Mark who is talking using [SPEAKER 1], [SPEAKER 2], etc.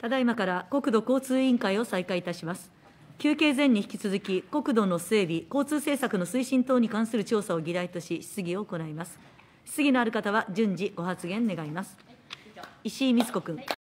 [SPEAKER 1] ただいまから国土交通委員会を再開いたします。休憩前に引き続き、国土の整備、交通政策の推進等に関する調査を議題とし、質疑を行います。質疑のある方は順次ご発言願います。石井光子君。